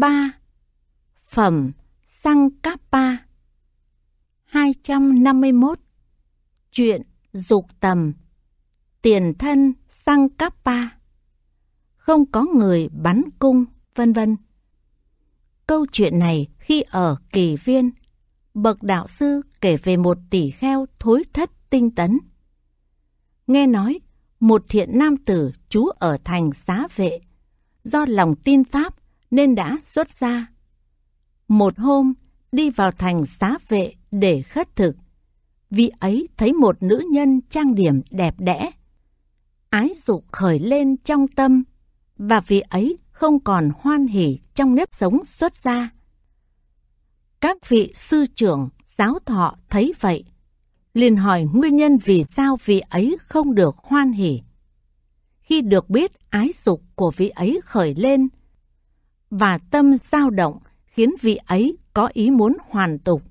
3 Phẩm sang Sankappa 251 Chuyện Dục Tầm Tiền thân sang Sankappa Không có người bắn cung, vân vân Câu chuyện này khi ở kỳ viên Bậc đạo sư kể về một tỷ kheo thối thất tinh tấn Nghe nói một thiện nam tử trú ở thành xá vệ Do lòng tin Pháp nên đã xuất ra. Một hôm, đi vào thành xá vệ để khất thực. Vị ấy thấy một nữ nhân trang điểm đẹp đẽ. Ái dục khởi lên trong tâm, và vị ấy không còn hoan hỉ trong nếp sống xuất gia. Các vị sư trưởng, giáo thọ thấy vậy, liền hỏi nguyên nhân vì sao vị ấy không được hoan hỉ. Khi được biết ái dục của vị ấy khởi lên, và tâm dao động khiến vị ấy có ý muốn hoàn tục.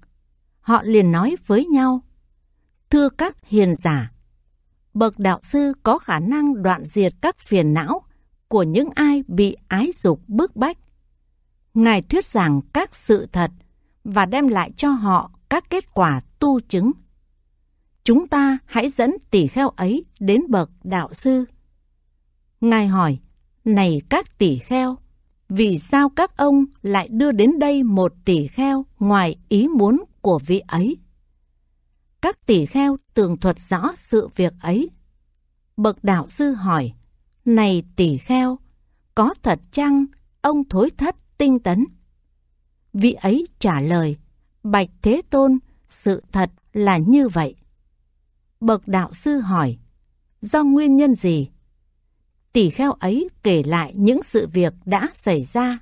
Họ liền nói với nhau, Thưa các hiền giả, bậc đạo sư có khả năng đoạn diệt các phiền não của những ai bị ái dục bức bách. Ngài thuyết giảng các sự thật và đem lại cho họ các kết quả tu chứng. Chúng ta hãy dẫn tỷ kheo ấy đến bậc đạo sư. Ngài hỏi, này các tỷ kheo, vì sao các ông lại đưa đến đây một tỷ kheo ngoài ý muốn của vị ấy? Các tỷ kheo tường thuật rõ sự việc ấy. Bậc đạo sư hỏi, này tỷ kheo, có thật chăng ông thối thất tinh tấn? Vị ấy trả lời, Bạch Thế Tôn, sự thật là như vậy. Bậc đạo sư hỏi, do nguyên nhân gì tỷ kheo ấy kể lại những sự việc đã xảy ra.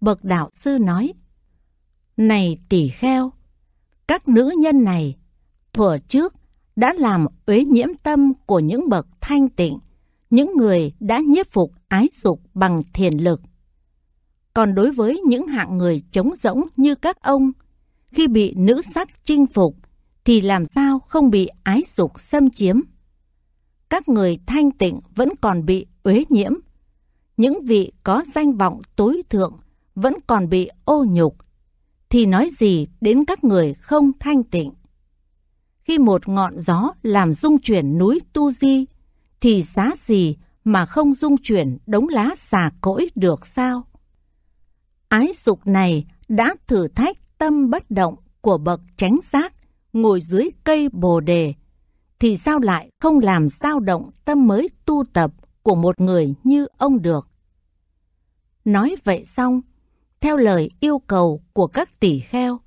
Bậc đạo sư nói, Này tỷ kheo, các nữ nhân này, thuở trước đã làm uế nhiễm tâm của những bậc thanh tịnh, những người đã nhiếp phục ái dục bằng thiền lực. Còn đối với những hạng người trống rỗng như các ông, khi bị nữ sắc chinh phục thì làm sao không bị ái dục xâm chiếm? các người thanh tịnh vẫn còn bị uế nhiễm. Những vị có danh vọng tối thượng vẫn còn bị ô nhục, thì nói gì đến các người không thanh tịnh. Khi một ngọn gió làm rung chuyển núi Tu Di, thì giá gì mà không rung chuyển đống lá xà cỗi được sao? Ái dục này đã thử thách tâm bất động của bậc chánh giác ngồi dưới cây bồ đề thì sao lại không làm dao động tâm mới tu tập của một người như ông được? Nói vậy xong, theo lời yêu cầu của các tỷ kheo,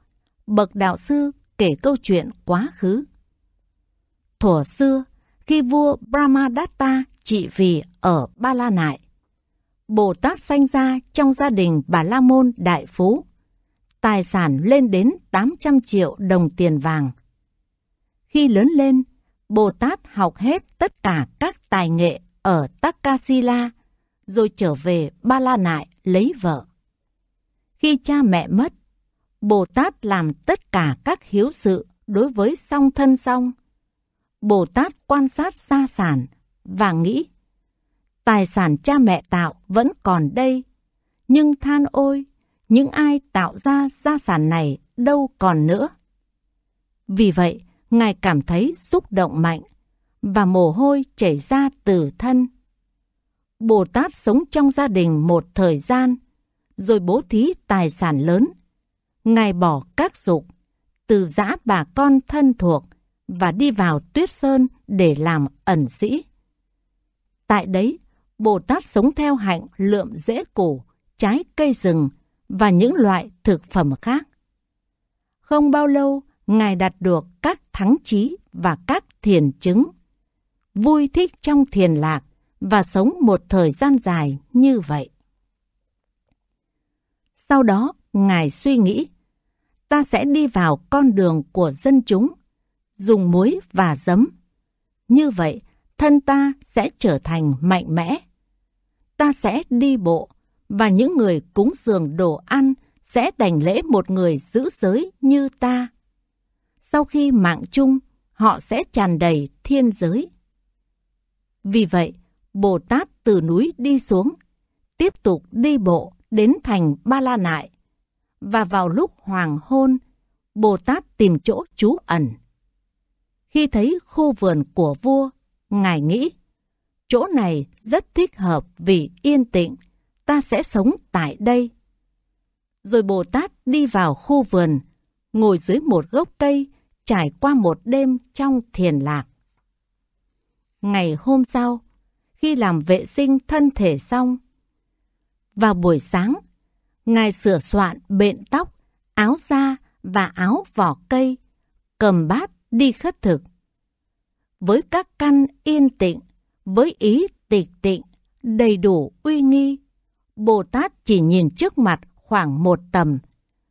bậc đạo sư kể câu chuyện quá khứ. Thủa xưa, khi vua Brahmadatta trị vì ở Ba La Nại, Bồ Tát sanh ra trong gia đình Bà La Môn Đại Phú, tài sản lên đến 800 triệu đồng tiền vàng. Khi lớn lên, Bồ Tát học hết tất cả các tài nghệ ở Takasila, rồi trở về Ba La Nại lấy vợ. Khi cha mẹ mất, Bồ Tát làm tất cả các hiếu sự đối với song thân song. Bồ Tát quan sát gia sản và nghĩ, tài sản cha mẹ tạo vẫn còn đây, nhưng than ôi, những ai tạo ra gia sản này đâu còn nữa. Vì vậy, ngài cảm thấy xúc động mạnh và mồ hôi chảy ra từ thân. Bồ Tát sống trong gia đình một thời gian, rồi bố thí tài sản lớn. Ngài bỏ các dục, từ giã bà con thân thuộc và đi vào tuyết sơn để làm ẩn sĩ. Tại đấy, Bồ Tát sống theo hạnh lượm rễ củ, trái cây rừng và những loại thực phẩm khác. Không bao lâu, Ngài đạt được các thắng trí và các thiền chứng. Vui thích trong thiền lạc và sống một thời gian dài như vậy. Sau đó, Ngài suy nghĩ, ta sẽ đi vào con đường của dân chúng, dùng muối và giấm. Như vậy, thân ta sẽ trở thành mạnh mẽ. Ta sẽ đi bộ, và những người cúng dường đồ ăn sẽ đành lễ một người giữ giới như ta sau khi mạng chung, họ sẽ tràn đầy thiên giới. Vì vậy, Bồ Tát từ núi đi xuống, tiếp tục đi bộ đến thành Ba La Nại. Và vào lúc hoàng hôn, Bồ Tát tìm chỗ trú ẩn. Khi thấy khu vườn của vua, Ngài nghĩ, chỗ này rất thích hợp vì yên tĩnh, ta sẽ sống tại đây. Rồi Bồ Tát đi vào khu vườn, ngồi dưới một gốc cây trải qua một đêm trong thiền lạc. Ngày hôm sau, khi làm vệ sinh thân thể xong, vào buổi sáng, ngài sửa soạn bện tóc, áo da và áo vỏ cây, cầm bát đi khất thực. Với các căn yên tịnh, với ý tịch tịnh, đầy đủ uy nghi, Bồ Tát chỉ nhìn trước mặt khoảng một tầm,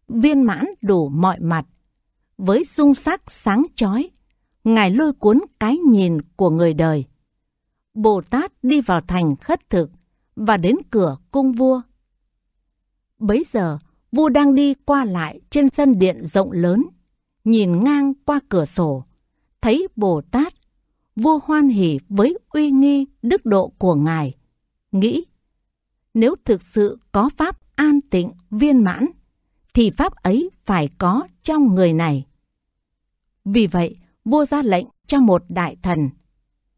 viên mãn đủ mọi mặt với dung sắc sáng chói, ngài lôi cuốn cái nhìn của người đời. Bồ Tát đi vào thành khất thực và đến cửa cung vua. Bấy giờ, vua đang đi qua lại trên sân điện rộng lớn, nhìn ngang qua cửa sổ, thấy Bồ Tát, vua hoan hỉ với uy nghi đức độ của ngài, nghĩ nếu thực sự có pháp an tịnh viên mãn thì pháp ấy phải có trong người này. Vì vậy, vua ra lệnh cho một đại thần,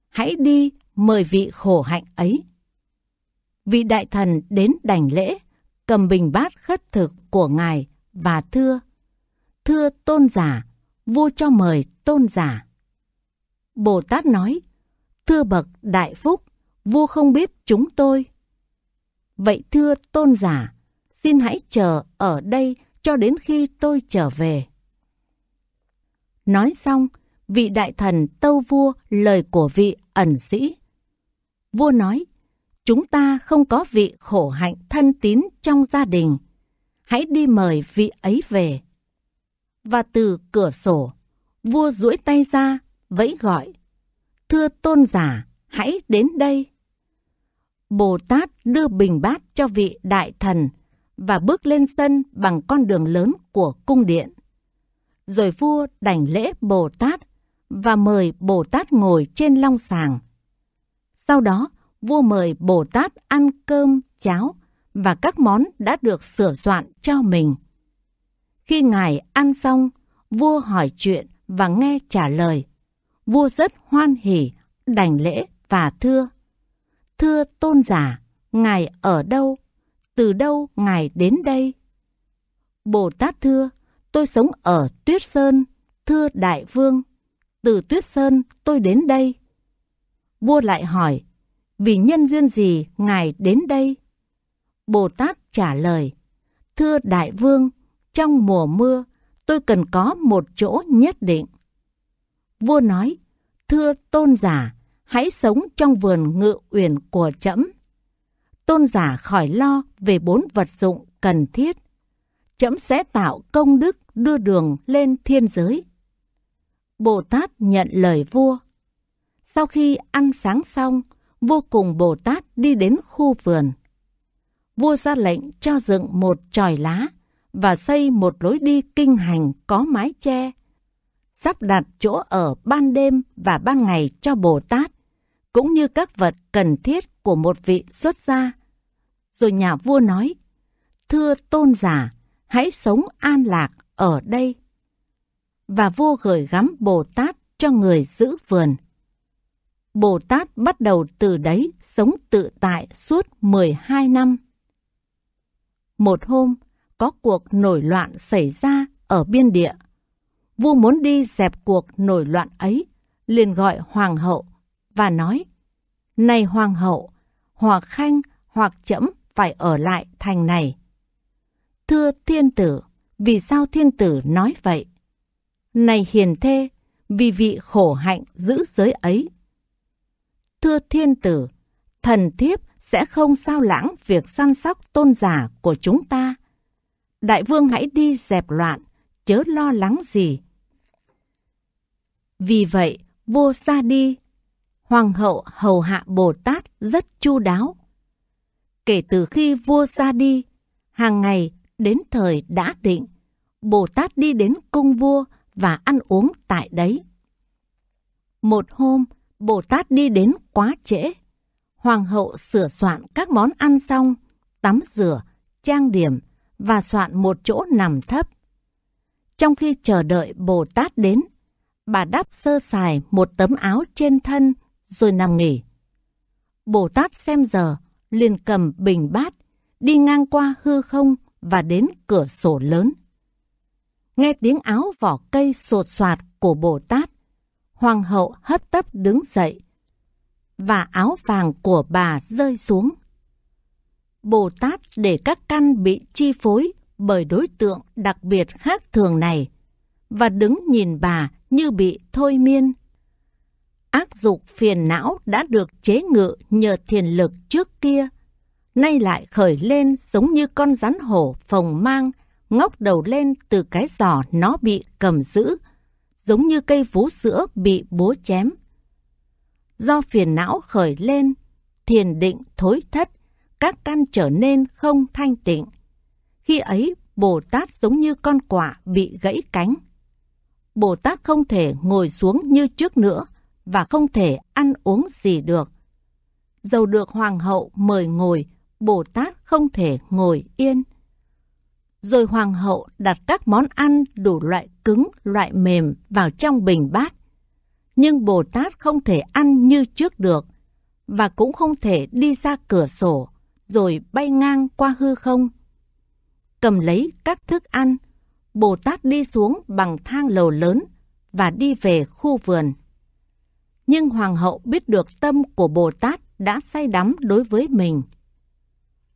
hãy đi mời vị khổ hạnh ấy. Vị đại thần đến đảnh lễ, cầm bình bát khất thực của ngài và thưa, thưa tôn giả, vua cho mời tôn giả. Bồ Tát nói, thưa bậc đại phúc, vua không biết chúng tôi. Vậy thưa tôn giả, xin hãy chờ ở đây cho đến khi tôi trở về. Nói xong, vị đại thần tâu vua lời của vị ẩn sĩ. Vua nói, chúng ta không có vị khổ hạnh thân tín trong gia đình. Hãy đi mời vị ấy về. Và từ cửa sổ, vua duỗi tay ra, vẫy gọi. Thưa tôn giả, hãy đến đây. Bồ Tát đưa bình bát cho vị đại thần, và bước lên sân bằng con đường lớn của cung điện. Rồi vua đảnh lễ Bồ Tát và mời Bồ Tát ngồi trên long sàng. Sau đó, vua mời Bồ Tát ăn cơm, cháo và các món đã được sửa soạn cho mình. Khi ngài ăn xong, vua hỏi chuyện và nghe trả lời. Vua rất hoan hỉ, đảnh lễ và thưa. Thưa tôn giả, ngài ở đâu từ đâu ngài đến đây? Bồ Tát thưa, tôi sống ở Tuyết Sơn, thưa Đại Vương, từ Tuyết Sơn tôi đến đây. Vua lại hỏi, vì nhân duyên gì ngài đến đây? Bồ Tát trả lời, thưa Đại Vương, trong mùa mưa, tôi cần có một chỗ nhất định. Vua nói, thưa tôn giả, hãy sống trong vườn ngự uyển của trẫm tôn giả khỏi lo về bốn vật dụng cần thiết. Chấm sẽ tạo công đức đưa đường lên thiên giới. Bồ Tát nhận lời vua. Sau khi ăn sáng xong, vua cùng Bồ Tát đi đến khu vườn. Vua ra lệnh cho dựng một tròi lá và xây một lối đi kinh hành có mái che, sắp đặt chỗ ở ban đêm và ban ngày cho Bồ Tát, cũng như các vật cần thiết của một vị xuất gia. Rồi nhà vua nói, thưa tôn giả, hãy sống an lạc ở đây. Và vua gửi gắm Bồ Tát cho người giữ vườn. Bồ Tát bắt đầu từ đấy sống tự tại suốt 12 năm. Một hôm, có cuộc nổi loạn xảy ra ở biên địa. Vua muốn đi dẹp cuộc nổi loạn ấy, liền gọi hoàng hậu và nói, Này hoàng hậu, hoặc khanh hoặc trẫm phải ở lại thành này. Thưa thiên tử, vì sao thiên tử nói vậy? Này hiền thê, vì vị khổ hạnh giữ giới ấy. Thưa thiên tử, thần thiếp sẽ không sao lãng việc săn sóc tôn giả của chúng ta. Đại vương hãy đi dẹp loạn, chớ lo lắng gì. Vì vậy, vua ra đi, hoàng hậu hầu hạ Bồ Tát rất chu đáo. Kể từ khi vua ra đi, hàng ngày đến thời đã định, Bồ Tát đi đến cung vua và ăn uống tại đấy. Một hôm, Bồ Tát đi đến quá trễ. Hoàng hậu sửa soạn các món ăn xong, tắm rửa, trang điểm và soạn một chỗ nằm thấp. Trong khi chờ đợi Bồ Tát đến, bà đắp sơ sài một tấm áo trên thân rồi nằm nghỉ. Bồ Tát xem giờ, liền cầm bình bát, đi ngang qua hư không và đến cửa sổ lớn. Nghe tiếng áo vỏ cây sột soạt của Bồ Tát, Hoàng hậu hấp tấp đứng dậy và áo vàng của bà rơi xuống. Bồ Tát để các căn bị chi phối bởi đối tượng đặc biệt khác thường này và đứng nhìn bà như bị thôi miên. Ác dục phiền não đã được chế ngự nhờ thiền lực trước kia, nay lại khởi lên giống như con rắn hổ phồng mang, ngóc đầu lên từ cái giỏ nó bị cầm giữ, giống như cây vú sữa bị búa chém. Do phiền não khởi lên, thiền định thối thất, các căn trở nên không thanh tịnh. Khi ấy, Bồ Tát giống như con quả bị gãy cánh. Bồ Tát không thể ngồi xuống như trước nữa, và không thể ăn uống gì được. Dầu được hoàng hậu mời ngồi, Bồ Tát không thể ngồi yên. Rồi hoàng hậu đặt các món ăn đủ loại cứng, loại mềm vào trong bình bát. Nhưng Bồ Tát không thể ăn như trước được và cũng không thể đi ra cửa sổ rồi bay ngang qua hư không. Cầm lấy các thức ăn, Bồ Tát đi xuống bằng thang lầu lớn và đi về khu vườn nhưng Hoàng hậu biết được tâm của Bồ Tát đã say đắm đối với mình.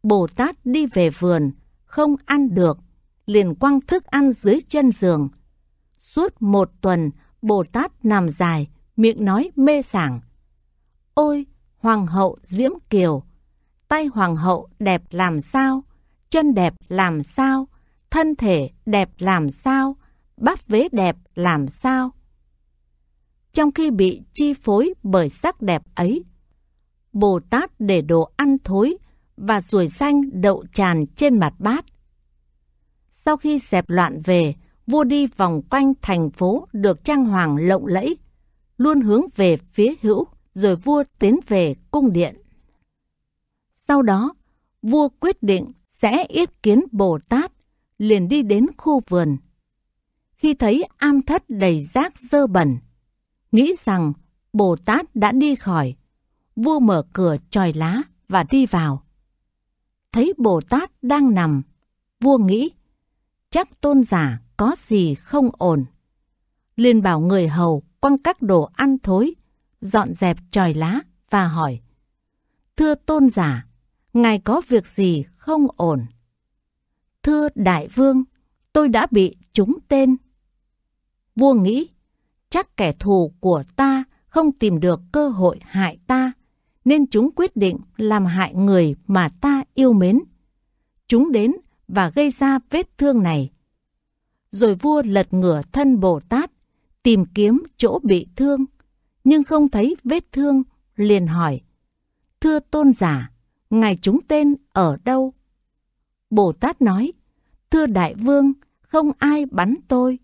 Bồ Tát đi về vườn, không ăn được, liền quăng thức ăn dưới chân giường. Suốt một tuần, Bồ Tát nằm dài, miệng nói mê sảng. Ôi, Hoàng hậu Diễm Kiều! Tay Hoàng hậu đẹp làm sao? Chân đẹp làm sao? Thân thể đẹp làm sao? Bắp vế đẹp làm sao? trong khi bị chi phối bởi sắc đẹp ấy. Bồ Tát để đồ ăn thối và ruồi xanh đậu tràn trên mặt bát. Sau khi dẹp loạn về, vua đi vòng quanh thành phố được trang hoàng lộng lẫy, luôn hướng về phía hữu, rồi vua tiến về cung điện. Sau đó, vua quyết định sẽ yết kiến Bồ Tát, liền đi đến khu vườn. Khi thấy am thất đầy rác dơ bẩn, nghĩ rằng Bồ Tát đã đi khỏi. Vua mở cửa tròi lá và đi vào. Thấy Bồ Tát đang nằm, vua nghĩ chắc tôn giả có gì không ổn. liền bảo người hầu quăng các đồ ăn thối, dọn dẹp tròi lá và hỏi Thưa tôn giả, ngài có việc gì không ổn? Thưa đại vương, tôi đã bị trúng tên. Vua nghĩ chắc kẻ thù của ta không tìm được cơ hội hại ta, nên chúng quyết định làm hại người mà ta yêu mến. Chúng đến và gây ra vết thương này. Rồi vua lật ngửa thân Bồ Tát, tìm kiếm chỗ bị thương, nhưng không thấy vết thương, liền hỏi. Thưa tôn giả, ngài chúng tên ở đâu? Bồ Tát nói, thưa đại vương, không ai bắn tôi,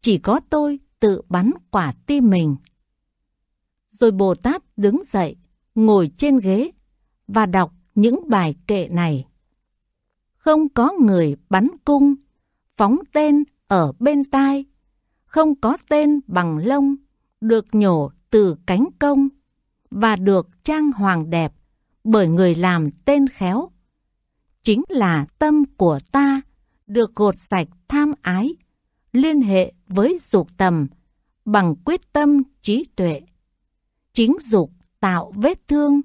chỉ có tôi tự bắn quả tim mình. Rồi Bồ Tát đứng dậy, ngồi trên ghế và đọc những bài kệ này. Không có người bắn cung, phóng tên ở bên tai, không có tên bằng lông, được nhổ từ cánh công và được trang hoàng đẹp bởi người làm tên khéo. Chính là tâm của ta được gột sạch tham ái liên hệ với dục tầm bằng quyết tâm trí tuệ. Chính dục tạo vết thương,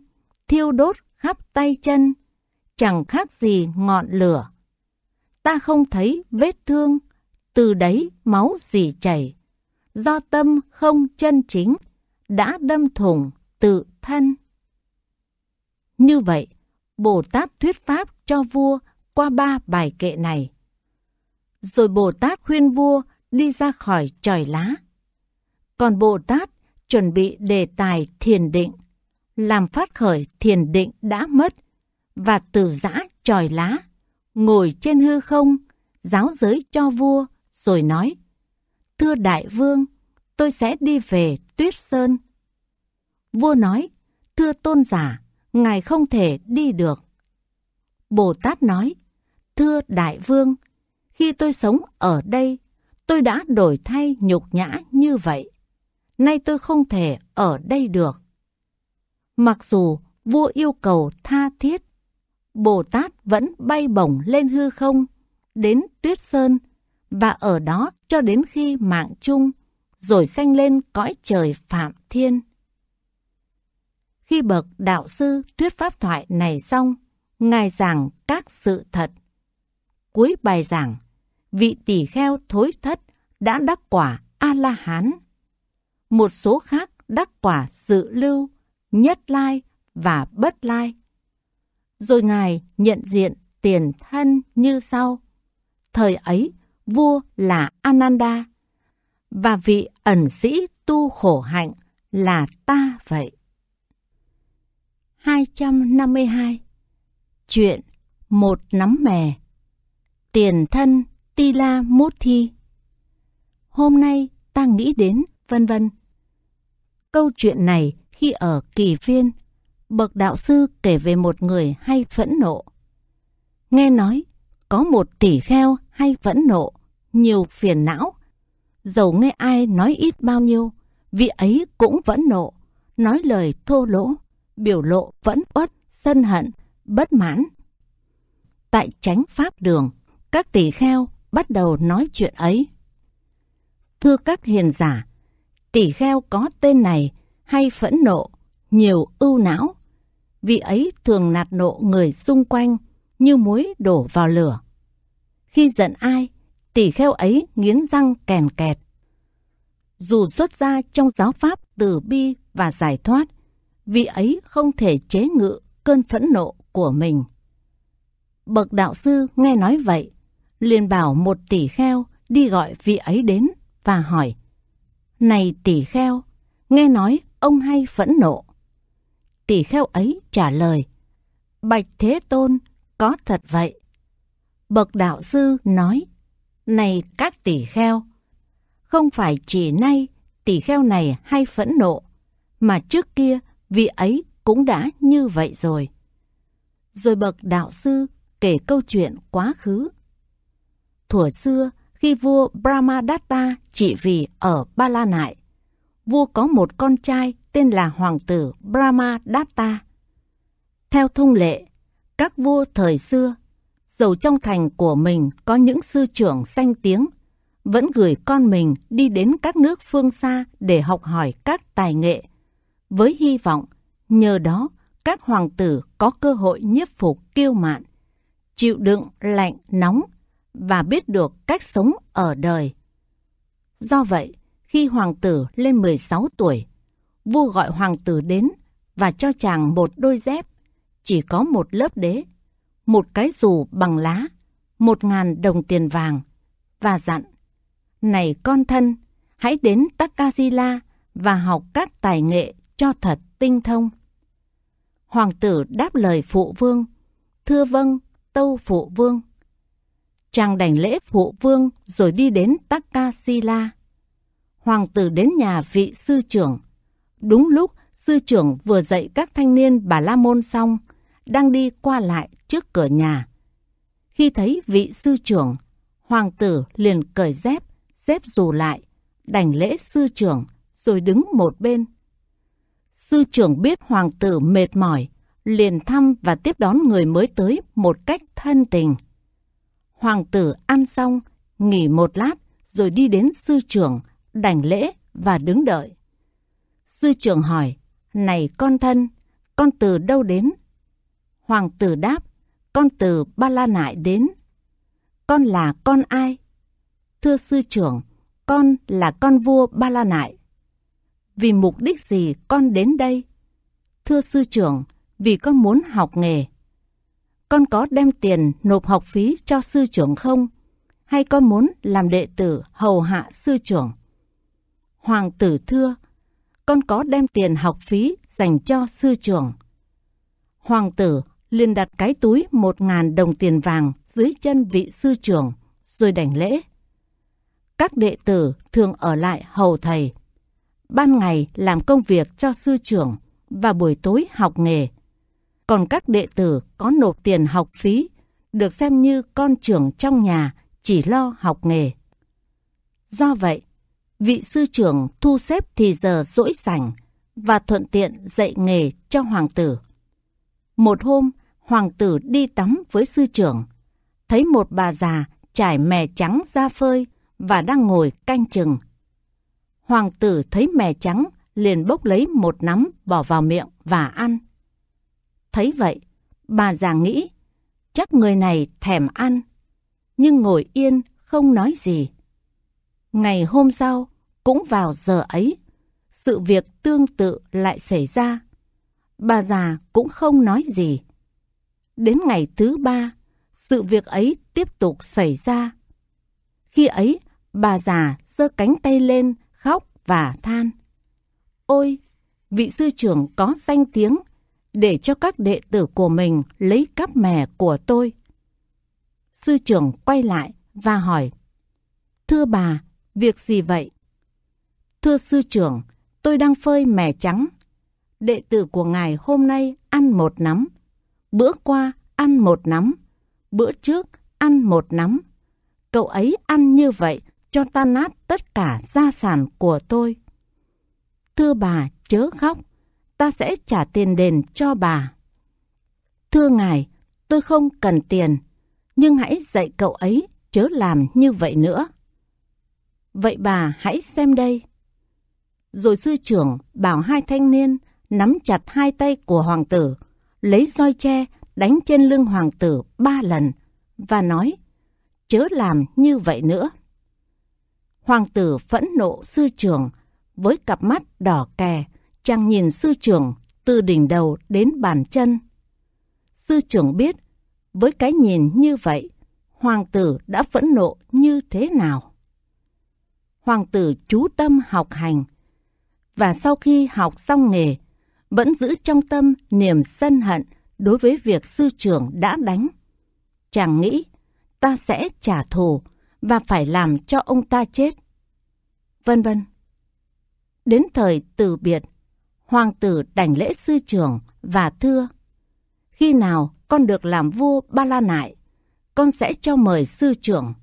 thiêu đốt khắp tay chân, chẳng khác gì ngọn lửa. Ta không thấy vết thương, từ đấy máu gì chảy. Do tâm không chân chính, đã đâm thủng tự thân. Như vậy, Bồ Tát thuyết pháp cho vua qua ba bài kệ này rồi Bồ Tát khuyên vua đi ra khỏi trời lá. Còn Bồ Tát chuẩn bị đề tài thiền định, làm phát khởi thiền định đã mất và từ giã tròi lá, ngồi trên hư không, giáo giới cho vua rồi nói: "Thưa đại vương, tôi sẽ đi về Tuyết Sơn." Vua nói: "Thưa tôn giả, ngài không thể đi được." Bồ Tát nói: "Thưa đại vương, khi tôi sống ở đây, tôi đã đổi thay nhục nhã như vậy. Nay tôi không thể ở đây được. Mặc dù vua yêu cầu tha thiết, Bồ Tát vẫn bay bổng lên hư không, đến Tuyết Sơn và ở đó cho đến khi mạng chung, rồi sanh lên cõi trời Phạm Thiên. Khi bậc đạo sư thuyết pháp thoại này xong, Ngài giảng các sự thật. Cuối bài giảng, vị tỷ kheo thối thất đã đắc quả A-la-hán. Một số khác đắc quả dự lưu, nhất lai và bất lai. Rồi Ngài nhận diện tiền thân như sau. Thời ấy, vua là Ananda, và vị ẩn sĩ tu khổ hạnh là ta vậy. 252 Chuyện Một Nắm Mè Tiền Thân Tila Muthi. Hôm nay ta nghĩ đến vân vân. Câu chuyện này khi ở kỳ viên, bậc đạo sư kể về một người hay phẫn nộ. Nghe nói có một tỷ kheo hay phẫn nộ, nhiều phiền não. Dầu nghe ai nói ít bao nhiêu, vị ấy cũng vẫn nộ, nói lời thô lỗ, biểu lộ vẫn uất, sân hận, bất mãn. Tại chánh pháp đường, các tỷ kheo bắt đầu nói chuyện ấy. Thưa các hiền giả, tỷ kheo có tên này hay phẫn nộ, nhiều ưu não. Vị ấy thường nạt nộ người xung quanh như muối đổ vào lửa. Khi giận ai, tỷ kheo ấy nghiến răng kèn kẹt. Dù xuất ra trong giáo pháp từ bi và giải thoát, vị ấy không thể chế ngự cơn phẫn nộ của mình. Bậc đạo sư nghe nói vậy, liền bảo một tỷ kheo đi gọi vị ấy đến và hỏi. Này tỷ kheo, nghe nói ông hay phẫn nộ. Tỷ kheo ấy trả lời, Bạch Thế Tôn, có thật vậy. Bậc đạo sư nói, Này các tỷ kheo, không phải chỉ nay tỷ kheo này hay phẫn nộ, mà trước kia vị ấy cũng đã như vậy rồi. Rồi bậc đạo sư kể câu chuyện quá khứ thuở xưa khi vua Brahmadatta trị vì ở Ba La Nại, vua có một con trai tên là hoàng tử Brahmadatta. Theo thông lệ, các vua thời xưa, dầu trong thành của mình có những sư trưởng danh tiếng, vẫn gửi con mình đi đến các nước phương xa để học hỏi các tài nghệ, với hy vọng nhờ đó các hoàng tử có cơ hội nhiếp phục kiêu mạn, chịu đựng lạnh nóng và biết được cách sống ở đời. Do vậy, khi hoàng tử lên 16 tuổi, vua gọi hoàng tử đến và cho chàng một đôi dép, chỉ có một lớp đế, một cái dù bằng lá, một ngàn đồng tiền vàng, và dặn, Này con thân, hãy đến Takasila và học các tài nghệ cho thật tinh thông. Hoàng tử đáp lời phụ vương, Thưa vâng, tâu phụ vương. Chàng đành lễ phụ vương rồi đi đến Takasila. Hoàng tử đến nhà vị sư trưởng. Đúng lúc sư trưởng vừa dạy các thanh niên bà La Môn xong, đang đi qua lại trước cửa nhà. Khi thấy vị sư trưởng, hoàng tử liền cởi dép, dép dù lại, đành lễ sư trưởng rồi đứng một bên. Sư trưởng biết hoàng tử mệt mỏi, liền thăm và tiếp đón người mới tới một cách thân tình. Hoàng tử ăn xong, nghỉ một lát rồi đi đến sư trưởng, đảnh lễ và đứng đợi. Sư trưởng hỏi, này con thân, con từ đâu đến? Hoàng tử đáp, con từ Ba La Nại đến. Con là con ai? Thưa sư trưởng, con là con vua Ba La Nại. Vì mục đích gì con đến đây? Thưa sư trưởng, vì con muốn học nghề con có đem tiền nộp học phí cho sư trưởng không? Hay con muốn làm đệ tử hầu hạ sư trưởng? Hoàng tử thưa, con có đem tiền học phí dành cho sư trưởng. Hoàng tử liền đặt cái túi một ngàn đồng tiền vàng dưới chân vị sư trưởng, rồi đảnh lễ. Các đệ tử thường ở lại hầu thầy. Ban ngày làm công việc cho sư trưởng và buổi tối học nghề còn các đệ tử có nộp tiền học phí được xem như con trưởng trong nhà chỉ lo học nghề. Do vậy, vị sư trưởng thu xếp thì giờ rỗi rảnh và thuận tiện dạy nghề cho hoàng tử. Một hôm, hoàng tử đi tắm với sư trưởng, thấy một bà già trải mè trắng ra phơi và đang ngồi canh chừng. Hoàng tử thấy mè trắng liền bốc lấy một nắm bỏ vào miệng và ăn. Thấy vậy, bà già nghĩ, chắc người này thèm ăn, nhưng ngồi yên không nói gì. Ngày hôm sau, cũng vào giờ ấy, sự việc tương tự lại xảy ra. Bà già cũng không nói gì. Đến ngày thứ ba, sự việc ấy tiếp tục xảy ra. Khi ấy, bà già giơ cánh tay lên, khóc và than. Ôi, vị sư trưởng có danh tiếng để cho các đệ tử của mình lấy cắp mè của tôi. Sư trưởng quay lại và hỏi, Thưa bà, việc gì vậy? Thưa sư trưởng, tôi đang phơi mè trắng. Đệ tử của ngài hôm nay ăn một nắm. Bữa qua ăn một nắm. Bữa trước ăn một nắm. Cậu ấy ăn như vậy cho tan nát tất cả gia sản của tôi. Thưa bà, chớ khóc ta sẽ trả tiền đền cho bà. Thưa ngài, tôi không cần tiền, nhưng hãy dạy cậu ấy chớ làm như vậy nữa. Vậy bà hãy xem đây. Rồi sư trưởng bảo hai thanh niên nắm chặt hai tay của hoàng tử, lấy roi tre đánh trên lưng hoàng tử ba lần và nói chớ làm như vậy nữa. Hoàng tử phẫn nộ sư trưởng với cặp mắt đỏ kè, Chàng nhìn sư trưởng từ đỉnh đầu đến bàn chân. Sư trưởng biết, với cái nhìn như vậy, hoàng tử đã phẫn nộ như thế nào. Hoàng tử chú tâm học hành, và sau khi học xong nghề, vẫn giữ trong tâm niềm sân hận đối với việc sư trưởng đã đánh. Chàng nghĩ, ta sẽ trả thù và phải làm cho ông ta chết. Vân vân. Đến thời từ biệt, hoàng tử đảnh lễ sư trưởng và thưa Khi nào con được làm vua Ba La Nại, con sẽ cho mời sư trưởng.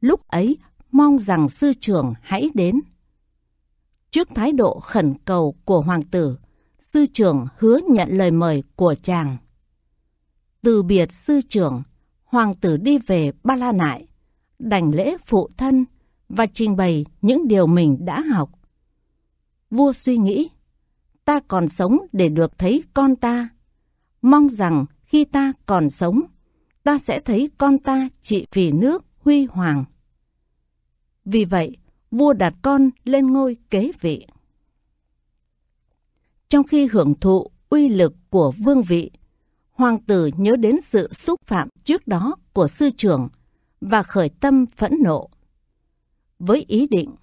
Lúc ấy mong rằng sư trưởng hãy đến. Trước thái độ khẩn cầu của hoàng tử, sư trưởng hứa nhận lời mời của chàng. Từ biệt sư trưởng, hoàng tử đi về Ba La Nại, đảnh lễ phụ thân và trình bày những điều mình đã học. Vua suy nghĩ, ta còn sống để được thấy con ta. Mong rằng khi ta còn sống, ta sẽ thấy con ta trị vì nước huy hoàng. Vì vậy, vua đặt con lên ngôi kế vị. Trong khi hưởng thụ uy lực của vương vị, hoàng tử nhớ đến sự xúc phạm trước đó của sư trưởng và khởi tâm phẫn nộ. Với ý định,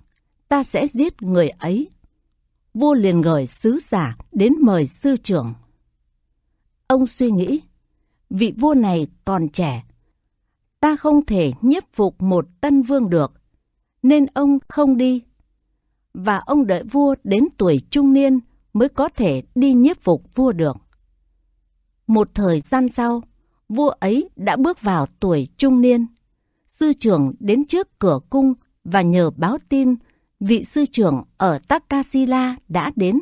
ta sẽ giết người ấy vua liền gửi sứ giả đến mời sư trưởng. Ông suy nghĩ, vị vua này còn trẻ, ta không thể nhiếp phục một tân vương được, nên ông không đi. Và ông đợi vua đến tuổi trung niên mới có thể đi nhiếp phục vua được. Một thời gian sau, vua ấy đã bước vào tuổi trung niên. Sư trưởng đến trước cửa cung và nhờ báo tin vị sư trưởng ở Takasila đã đến.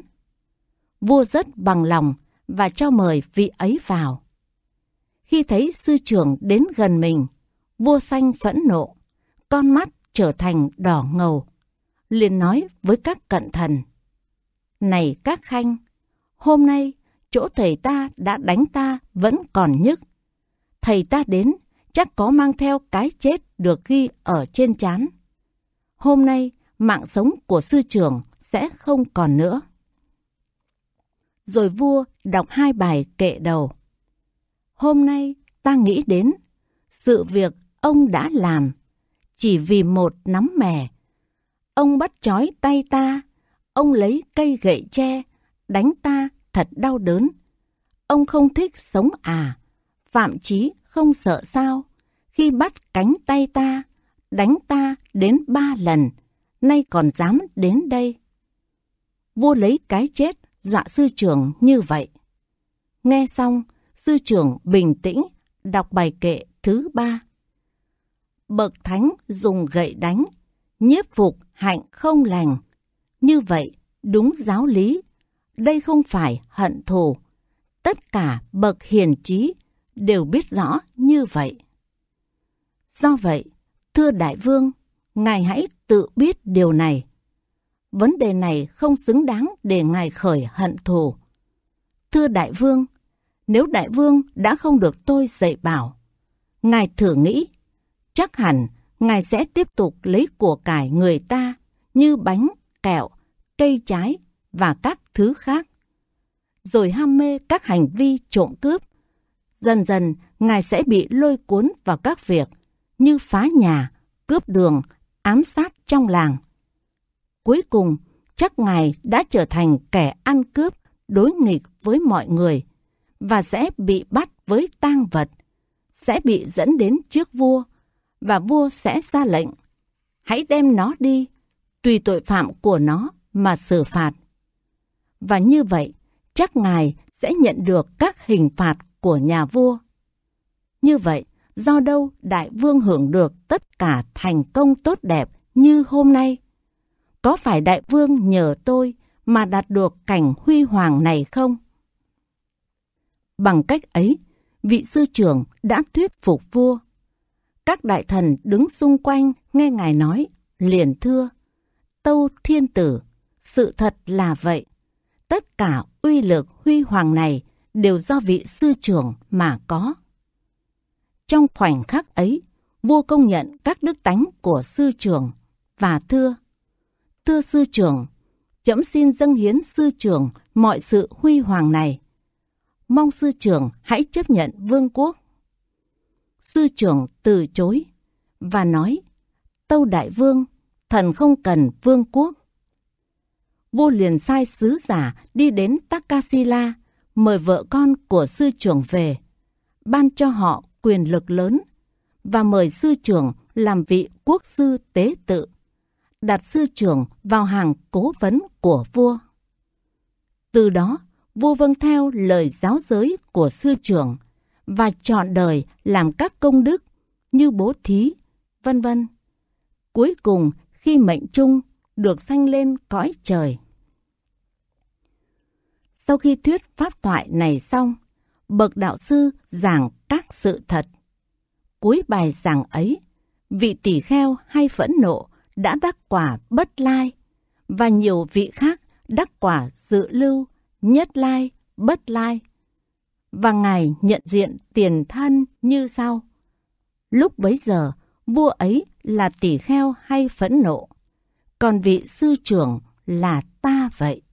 Vua rất bằng lòng và cho mời vị ấy vào. Khi thấy sư trưởng đến gần mình, vua xanh phẫn nộ, con mắt trở thành đỏ ngầu. liền nói với các cận thần. Này các khanh, hôm nay chỗ thầy ta đã đánh ta vẫn còn nhức. Thầy ta đến chắc có mang theo cái chết được ghi ở trên chán. Hôm nay mạng sống của sư trưởng sẽ không còn nữa. Rồi vua đọc hai bài kệ đầu. Hôm nay ta nghĩ đến sự việc ông đã làm chỉ vì một nắm mè. Ông bắt trói tay ta, ông lấy cây gậy tre, đánh ta thật đau đớn. Ông không thích sống à, phạm chí không sợ sao, khi bắt cánh tay ta, đánh ta đến ba lần, nay còn dám đến đây. Vua lấy cái chết, dọa sư trưởng như vậy. Nghe xong, sư trưởng bình tĩnh, đọc bài kệ thứ ba. Bậc thánh dùng gậy đánh, nhiếp phục hạnh không lành. Như vậy, đúng giáo lý, đây không phải hận thù. Tất cả bậc hiền trí đều biết rõ như vậy. Do vậy, thưa đại vương, ngài hãy tự biết điều này. Vấn đề này không xứng đáng để ngài khởi hận thù. Thưa đại vương, nếu đại vương đã không được tôi dạy bảo, ngài thử nghĩ, chắc hẳn ngài sẽ tiếp tục lấy của cải người ta như bánh, kẹo, cây trái và các thứ khác. Rồi ham mê các hành vi trộm cướp. Dần dần, ngài sẽ bị lôi cuốn vào các việc như phá nhà, cướp đường ám sát trong làng. Cuối cùng, chắc ngài đã trở thành kẻ ăn cướp đối nghịch với mọi người và sẽ bị bắt với tang vật, sẽ bị dẫn đến trước vua và vua sẽ ra lệnh. Hãy đem nó đi, tùy tội phạm của nó mà xử phạt. Và như vậy, chắc ngài sẽ nhận được các hình phạt của nhà vua. Như vậy, do đâu đại vương hưởng được tất cả thành công tốt đẹp như hôm nay? Có phải đại vương nhờ tôi mà đạt được cảnh huy hoàng này không? Bằng cách ấy, vị sư trưởng đã thuyết phục vua. Các đại thần đứng xung quanh nghe ngài nói, liền thưa, Tâu Thiên Tử, sự thật là vậy. Tất cả uy lực huy hoàng này đều do vị sư trưởng mà có. Trong khoảnh khắc ấy, vua công nhận các đức tánh của sư trưởng và thưa. Thưa sư trưởng, trẫm xin dâng hiến sư trưởng mọi sự huy hoàng này. Mong sư trưởng hãy chấp nhận vương quốc. Sư trưởng từ chối và nói, Tâu Đại Vương, thần không cần vương quốc. Vua liền sai sứ giả đi đến Takasila, mời vợ con của sư trưởng về, ban cho họ quyền lực lớn và mời sư trưởng làm vị quốc sư tế tự, đặt sư trưởng vào hàng cố vấn của vua. Từ đó, vua vâng theo lời giáo giới của sư trưởng và chọn đời làm các công đức như bố thí, vân vân. Cuối cùng, khi mệnh chung được sanh lên cõi trời. Sau khi thuyết pháp thoại này xong, bậc đạo sư giảng các sự thật. Cuối bài giảng ấy, vị tỷ kheo hay phẫn nộ đã đắc quả bất lai và nhiều vị khác đắc quả dự lưu, nhất lai, bất lai. Và Ngài nhận diện tiền thân như sau. Lúc bấy giờ, vua ấy là tỷ kheo hay phẫn nộ, còn vị sư trưởng là ta vậy.